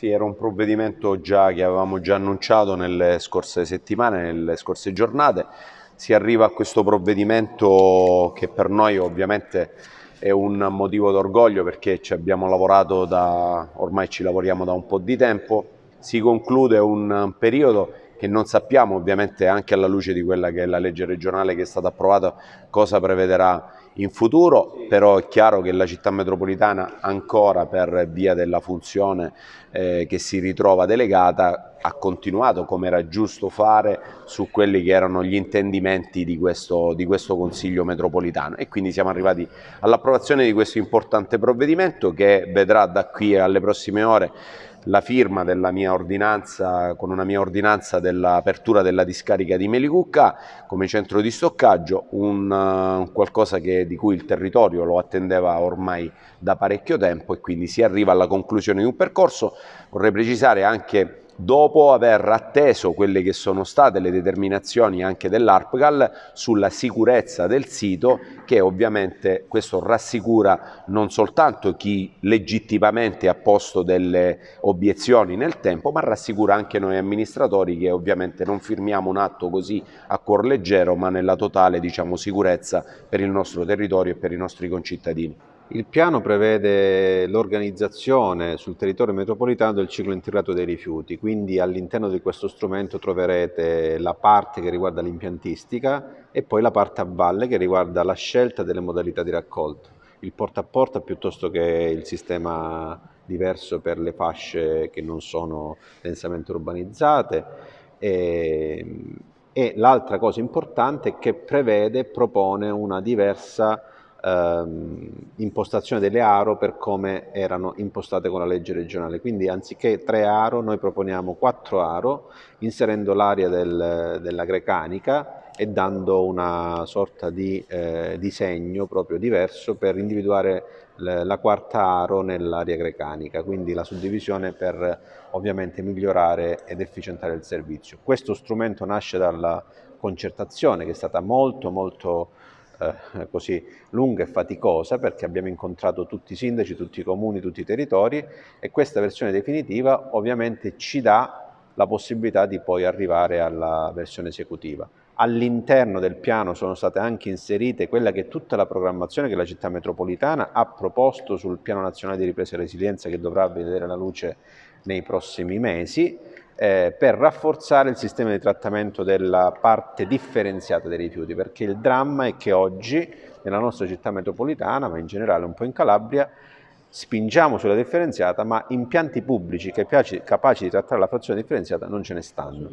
Sì, era un provvedimento già, che avevamo già annunciato nelle scorse settimane, nelle scorse giornate. Si arriva a questo provvedimento che per noi ovviamente è un motivo d'orgoglio perché ci abbiamo lavorato da, ormai ci lavoriamo da un po' di tempo, si conclude un periodo che non sappiamo ovviamente anche alla luce di quella che è la legge regionale che è stata approvata cosa prevederà in futuro, però è chiaro che la città metropolitana ancora per via della funzione eh, che si ritrova delegata ha continuato come era giusto fare su quelli che erano gli intendimenti di questo, di questo Consiglio metropolitano e quindi siamo arrivati all'approvazione di questo importante provvedimento che vedrà da qui alle prossime ore la firma della mia ordinanza, con una mia ordinanza dell'apertura della discarica di Melicucca come centro di stoccaggio, eh, un, qualcosa che, di cui il territorio lo attendeva ormai da parecchio tempo e quindi si arriva alla conclusione di un percorso. Vorrei precisare anche dopo aver atteso quelle che sono state le determinazioni anche dell'ARPGAL sulla sicurezza del sito che ovviamente questo rassicura non soltanto chi legittimamente ha posto delle obiezioni nel tempo ma rassicura anche noi amministratori che ovviamente non firmiamo un atto così a cuor leggero ma nella totale diciamo, sicurezza per il nostro territorio e per i nostri concittadini. Il piano prevede l'organizzazione sul territorio metropolitano del ciclo integrato dei rifiuti, quindi all'interno di questo strumento troverete la parte che riguarda l'impiantistica e poi la parte a valle che riguarda la scelta delle modalità di raccolto, il porta a porta piuttosto che il sistema diverso per le fasce che non sono densamente urbanizzate. E, ehm, e l'altra cosa importante è che prevede e propone una diversa ehm, impostazione delle aro per come erano impostate con la legge regionale. Quindi anziché tre aro noi proponiamo quattro aro inserendo l'area del, della grecanica e dando una sorta di eh, disegno proprio diverso per individuare la quarta aro nell'area grecanica, quindi la suddivisione per ovviamente migliorare ed efficientare il servizio. Questo strumento nasce dalla concertazione che è stata molto molto eh, così lunga e faticosa perché abbiamo incontrato tutti i sindaci, tutti i comuni, tutti i territori e questa versione definitiva ovviamente ci dà la possibilità di poi arrivare alla versione esecutiva. All'interno del piano sono state anche inserite quella che è tutta la programmazione che la città metropolitana ha proposto sul piano nazionale di ripresa e resilienza che dovrà vedere la luce nei prossimi mesi eh, per rafforzare il sistema di trattamento della parte differenziata dei rifiuti, perché il dramma è che oggi nella nostra città metropolitana, ma in generale un po' in Calabria, spingiamo sulla differenziata, ma impianti pubblici capaci, capaci di trattare la frazione differenziata non ce ne stanno.